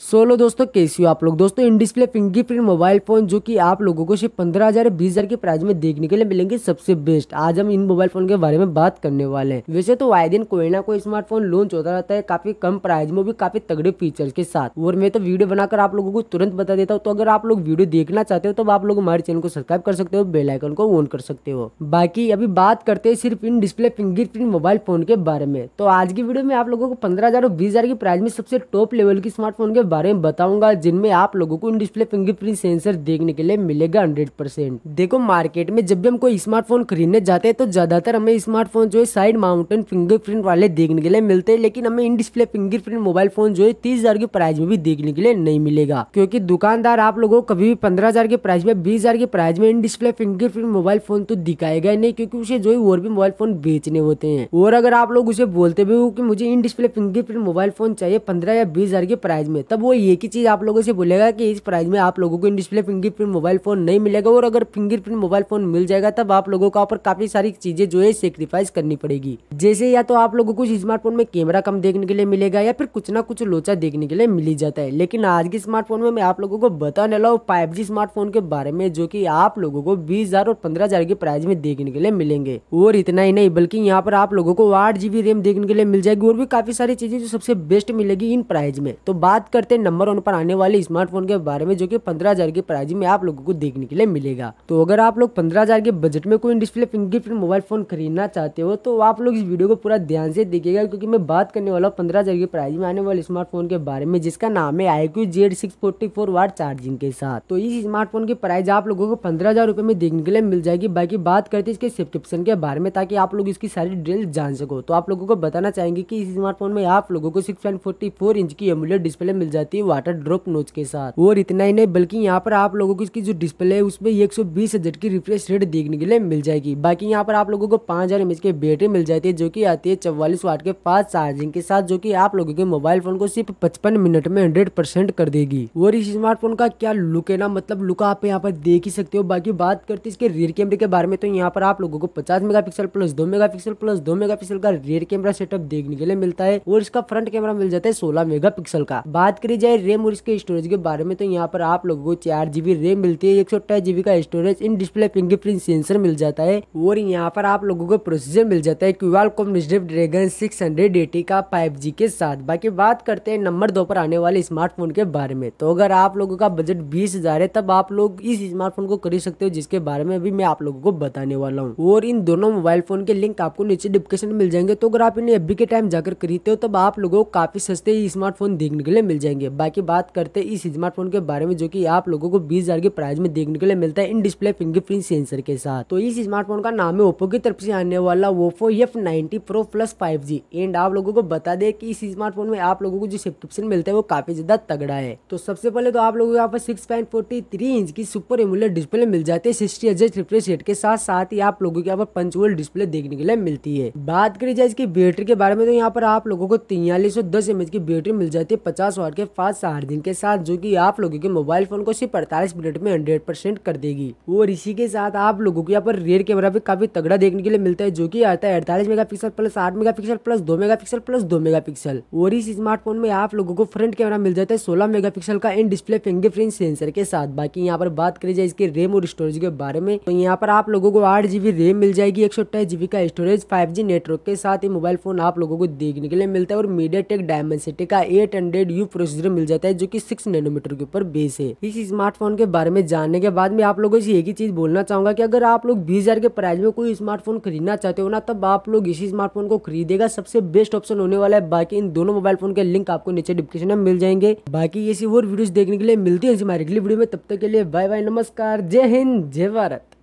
solo दोस्तों कैसी हो आप लोग दोस्तों in display fingerprint mobile phone जो कि आप लोगों को सिर्फ पंद्रह हज़ार बीस हज़ार के प्राइस में देखने के लिए मिलेंगे सबसे बेस्ट आज हम इन मोबाइल फोन के बारे में बात करने वाले हैं वैसे तो आए दिन कोई ना कोई स्मार्टफोन लॉन्च होता रहता है काफी कम प्राइस में भी काफी तगड़े फीचर के साथ और मैं तो वीडियो बनाकर आप लोगों को तुरंत बता देता हूँ तो अगर आप लोग वीडियो देखना चाहते हो तो आप लोग हमारे चैनल को सब्सक्राइब कर सकते हो बेलाइकन को ऑन कर सकते हो बाकी अभी बात करते हैं सिर्फ in display fingerprint mobile phone के बारे में तो आज की वीडियो में आप लोगों को पंद्रह हज़ार और बीस हज़ार की प्राइस में सबसे टॉप लेवल की स्मार्टफोन के बारे में बताऊंगा जिनमें आप लोगों को इन डिस्प्ले फिंगरप्रिंट सेंसर देखने के लिए मिलेगा हंड्रेड परसेंट देखो मार्केट में जब भी हम कोई स्मार्टफोन खरीदने जाते हैं तो ज्यादातर हमें स्मार्टफोन जो है साइड माउंटेन फिंगरप्रिंट वाले देखने के लिए मिलते हैं लेकिन हमें in display fingerprint mobile phone जो है तीस हजार के प्राइस में भी देखने के लिए नहीं मिलेगा क्योंकि दुकानदार आप लोगों को कभी भी पंद्रह हजार के प्राइस में बीस हजार के प्राइस में in display fingerprint mobile phone तो दिखाएगा ही नहीं क्योंकि उसे जो है और भी मोबाइल फोन बेचने होते हैं और अगर आप लोग उसे बोलते भी हो कि मुझे in display fingerprint mobile phone चाहिए पंद्रह या बीस हजार के प्राइस में तब मतलब वो ये ही चीज़ आप लोगों से बोलेगा कि इस प्राइस में आप लोगों को in display fingerprint mobile phone नहीं मिलेगा और अगर फिंगरप्रिंट मोबाइल फ़ोन मिल जाएगा तब आप लोगों को ऊपर काफ़ी सारी चीज़ें जो है सेक्रीफाइस करनी पड़ेगी जैसे या तो आप लोगों को स्मार्टफोन में कैमरा कम देखने के लिए मिलेगा या फिर कुछ ना कुछ लोचा देखने के लिए मिल ही जाता है लेकिन आज के स्मार्टफोन में मैं आप लोगों को बताने वाला हूँ फाइव स्मार्टफोन के बारे में जो कि आप लोगों को बीस और पंद्रह के प्राइस में देखने के लिए मिलेंगे और इतना ही नहीं बल्कि यहाँ पर आप लोगों को आठ रैम देखने के लिए मिल जाएगी और भी काफी सारी चीजें जो सबसे बेस्ट मिलेगी इन प्राइस में तो बात करते करते हैं नंबर वन पर आने वाले स्मार्टफोन के बारे में जो कि पंद्रह हजार की प्राइस में आप लोगों को देखने के लिए मिलेगा तो अगर आप लोग पंद्रह हजार के बजट में कोई डिस्प्ले फिंगरप्रिंट मोबाइल फोन खरीदना चाहते हो तो आप लोग इस वीडियो को पूरा ध्यान से देखेगा क्योंकि मैं बात करने वाला हूँ पंद्रह हजार की प्राइस में आने वाले स्मार्टफोन के बारे में जिसका नाम है I Q Z six forty four watt charging के साथ तो इस स्मार्टफोन की प्राइस आप लोगों को पंद्रह हजार रुपए में देखने के लिए मिल जाएगी बाकी बात करते इसके सब्सक्रिप्शन के बारे में ताकि आप लोग इसकी सारी डिटेल जान सको तो आप लोगों को बताना चाहेंगे की इस स्मार्टफोन में आप लोगों को सिक्स इंच की एमुलेट डिस्प्ले मिल जाएगी जाती है वाटर ड्रॉप नोच के साथ और इतना ही नहीं बल्कि यहाँ पर आप लोगों को इसकी जो डिस्प्ले है उसमें एक सौ बीस की रिफ्रेश रेट देखने के लिए मिल जाएगी बाकी यहाँ पर आप लोगों को पांच हजार एमएच की बैटरी मिल जाती है जो की आती है चौवालीस वाट के फास्ट चार्जिंग के साथ जो की आप लोगों के मोबाइल फोन को सिर्फ पचपन मिनट में हंड्रेड परसेंट कर देगी और इस स्मार्टफोन का क्या लुक है ना मतलब लुक आप यहाँ पर देख ही सकते हो बाकी बात करते इसके रियर कैमरे के बारे में तो यहाँ पर आप लोगों को पचास मेगापिक्सल प्लस दो मेगापिक्सल प्लस दो मेगापिक्सल का रियर कैमरा सेटअप देखने के लिए मिलता है और इसका फ्रंट कैमरा मिल जाता है सोलह मेगापिक्सल का बात करी जाए रैम और इसके स्टोरेज के बारे में तो यहाँ पर आप लोगों को चार जीबी रैम मिलती है एक सौ का storage in display fingerprint sensor मिल जाता है और यहाँ पर आप लोगों को प्रोसेसर मिल जाता है Qualcomm dragon six hundred का फाइव के साथ बाकी बात करते हैं नंबर दो पर आने वाले स्मार्टफोन के बारे में तो अगर आप लोगों का बजट बीस हजार है तब आप लोग इस स्मार्टफोन को खरीद सकते हो जिसके बारे में भी मैं आप लोगों को बताने वाला हूँ और इन दोनों मोबाइल फोन के लिंक आपको नीचे डिस्क्रिप्शन मिल जाएंगे तो अगर आप इन्हें अभी के टाइम जाकर खरीदते हो तब आप लोगों को काफी सस्ते स्मार्टफोन देखने के लिए मिल जाएंगे जाएंगे बाकी बात करते हैं इस स्मार्टफोन के बारे में जो कि आप लोगों को बीस के प्राइस में देखने के लिए मिलता है इन डिस्प्ले फिंगरप्रिंट सेंसर के साथ तो इस स्मार्टफोन का नाम है ओप्पो की तरफ से आने वाला Oppo F ninety pro plus five G and आप लोगों को बता दे की इस स्मार्टफोन में आप लोगों को जो सब्सक्रिप्शन मिलता है वो काफी ज्यादा तगड़ा है तो सबसे पहले तो आप लोगों को यहाँ पर six point forty three inch की सुपर एमुलर डिस्प्ले मिल जाती है सिक्सटी रिफ्रेश रेट के साथ साथ ही आप लोगों के यहाँ पर पंचवल डिस्प्ले देखने के लिए मिलती है बात करी जाए इसकी बैटरी के बारे में तो यहाँ पर आप लोगों को तिरयालीस सौ दस एम की बैटरी मिल जाती है पचास वाट के फास्ट चार्जिंग के साथ जो कि आप लोगों के मोबाइल फोन को सिर्फ अड़तालीस मिनट में हंड्रेड परसेंट कर देगी और इसी के साथ आप लोगों को यहाँ पर रियर कैमरा भी काफी तगड़ा देखने के लिए मिलता है जो की आता है अड़तालीस मेगा प्लस आठ मेगा प्लस दो मेगा प्लस दो मेगा और इस स्मार्टफोन में आप लोगों को फ्रंट कैमरा मिल जाता है सोलह मेगा का इन डिस्प्ले फिंगरप्रिंट सेंसर के साथ बाकी यहाँ पर बात करी जाए इसके रेम और स्टोरेज के बारे में तो यहाँ पर आप लोगों को आठ जीबी रेम मिल जाएगी एक सौ का स्टोरेज फाइव जी नेटवर्क के साथ ही मोबाइल फोन आप लोगों को देखने के लिए मिलता है और मीडिया टेक डायमेंसिटी का eight hundred U pro processor मिल जाता है जो कि सिक्स नैनोमीटर के ऊपर बेस है इस स्मार्टफोन के बारे में जानने के बाद मैं आप लोगों से एक ही चीज बोलना चाहूंगा कि अगर आप लोग बीस के प्राइस में कोई स्मार्टफोन खरीदना चाहते हो ना तब आप लोग इसी स्मार्टफोन को खरीदेगा सबसे बेस्ट ऑप्शन होने वाला है बाकी इन दोनों मोबाइल फोन के लिंक आपको नीचे डिस्क्रिप्शन में मिल जाएंगे बाकी ऐसी और वीडियो देखने के लिए मिलती है हमारी अगली वीडियो में तब तक के लिए बाय बाय नमस्कार जय हिंद जय भारत